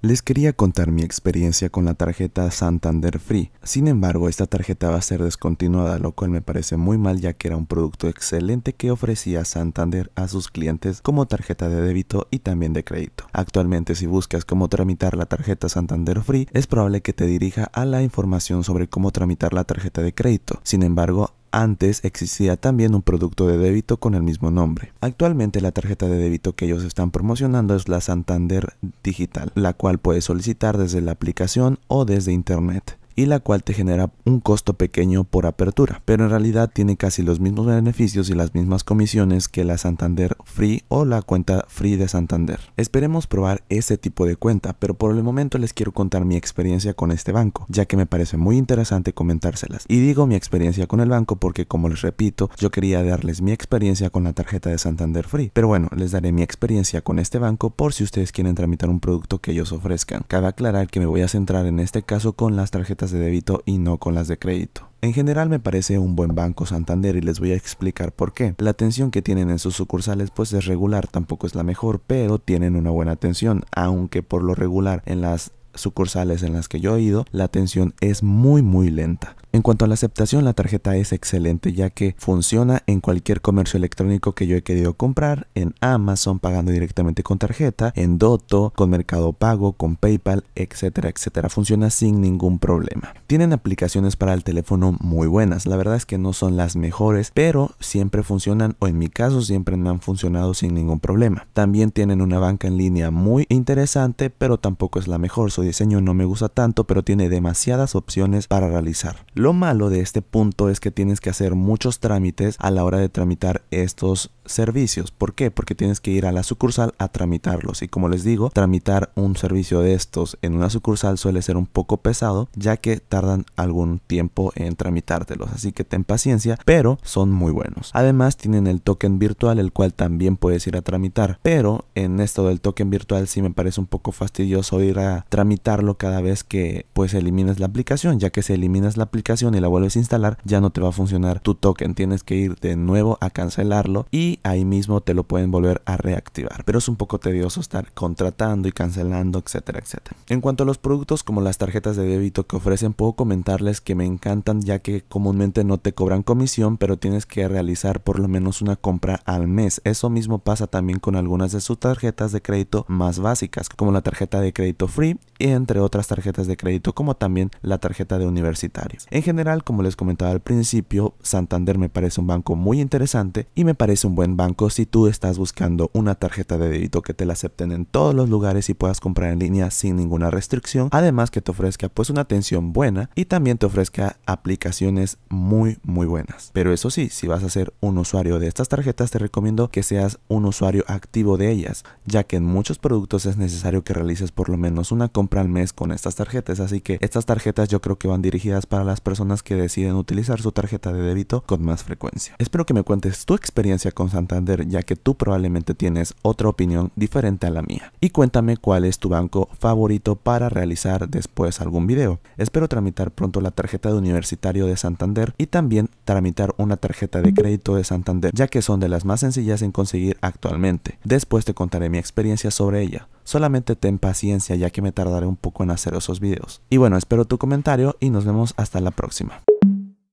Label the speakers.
Speaker 1: Les quería contar mi experiencia con la tarjeta Santander Free. Sin embargo, esta tarjeta va a ser descontinuada, lo cual me parece muy mal ya que era un producto excelente que ofrecía Santander a sus clientes como tarjeta de débito y también de crédito. Actualmente, si buscas cómo tramitar la tarjeta Santander Free, es probable que te dirija a la información sobre cómo tramitar la tarjeta de crédito. Sin embargo, antes existía también un producto de débito con el mismo nombre. Actualmente la tarjeta de débito que ellos están promocionando es la Santander Digital, la cual puedes solicitar desde la aplicación o desde internet y la cual te genera un costo pequeño por apertura, pero en realidad tiene casi los mismos beneficios y las mismas comisiones que la Santander Free o la cuenta Free de Santander. Esperemos probar este tipo de cuenta, pero por el momento les quiero contar mi experiencia con este banco, ya que me parece muy interesante comentárselas. Y digo mi experiencia con el banco porque como les repito, yo quería darles mi experiencia con la tarjeta de Santander Free, pero bueno, les daré mi experiencia con este banco por si ustedes quieren tramitar un producto que ellos ofrezcan. Cabe aclarar que me voy a centrar en este caso con las tarjetas de débito y no con las de crédito. En general me parece un buen banco Santander y les voy a explicar por qué. La atención que tienen en sus sucursales pues es regular, tampoco es la mejor, pero tienen una buena atención, aunque por lo regular en las sucursales en las que yo he ido, la atención es muy muy lenta. En cuanto a la aceptación, la tarjeta es excelente ya que funciona en cualquier comercio electrónico que yo he querido comprar, en Amazon pagando directamente con tarjeta, en Doto, con Mercado Pago, con PayPal, etcétera, etcétera. Funciona sin ningún problema. Tienen aplicaciones para el teléfono muy buenas, la verdad es que no son las mejores, pero siempre funcionan o en mi caso siempre han funcionado sin ningún problema. También tienen una banca en línea muy interesante, pero tampoco es la mejor. Su diseño no me gusta tanto, pero tiene demasiadas opciones para realizar. Lo malo de este punto es que tienes que hacer muchos trámites a la hora de tramitar estos servicios. ¿Por qué? Porque tienes que ir a la sucursal a tramitarlos. Y como les digo, tramitar un servicio de estos en una sucursal suele ser un poco pesado, ya que tardan algún tiempo en tramitártelos. Así que ten paciencia, pero son muy buenos. Además, tienen el token virtual, el cual también puedes ir a tramitar. Pero en esto del token virtual sí me parece un poco fastidioso ir a tramitarlo cada vez que pues eliminas la aplicación, ya que si eliminas la aplicación y la vuelves a instalar, ya no te va a funcionar tu token. Tienes que ir de nuevo a cancelarlo y ahí mismo te lo pueden volver a reactivar. Pero es un poco tedioso estar contratando y cancelando, etcétera, etcétera. En cuanto a los productos como las tarjetas de débito que ofrecen, puedo comentarles que me encantan ya que comúnmente no te cobran comisión, pero tienes que realizar por lo menos una compra al mes. Eso mismo pasa también con algunas de sus tarjetas de crédito más básicas, como la tarjeta de crédito free y entre otras tarjetas de crédito como también la tarjeta de universitarios. En general, como les comentaba al principio, Santander me parece un banco muy interesante y me parece un buen banco si tú estás buscando una tarjeta de débito que te la acepten en todos los lugares y puedas comprar en línea sin ninguna restricción, además que te ofrezca pues una atención buena y también te ofrezca aplicaciones muy muy buenas. Pero eso sí, si vas a ser un usuario de estas tarjetas te recomiendo que seas un usuario activo de ellas, ya que en muchos productos es necesario que realices por lo menos una compra al mes con estas tarjetas, así que estas tarjetas yo creo que van dirigidas para las personas que deciden utilizar su tarjeta de débito con más frecuencia. Espero que me cuentes tu experiencia con Santander ya que tú probablemente tienes otra opinión diferente a la mía. Y cuéntame cuál es tu banco favorito para realizar después algún video. Espero tramitar pronto la tarjeta de universitario de Santander y también tramitar una tarjeta de crédito de Santander ya que son de las más sencillas en conseguir actualmente. Después te contaré mi experiencia sobre ella. Solamente ten paciencia ya que me tardaré un poco en hacer esos videos. Y bueno, espero tu comentario y nos vemos hasta la próxima.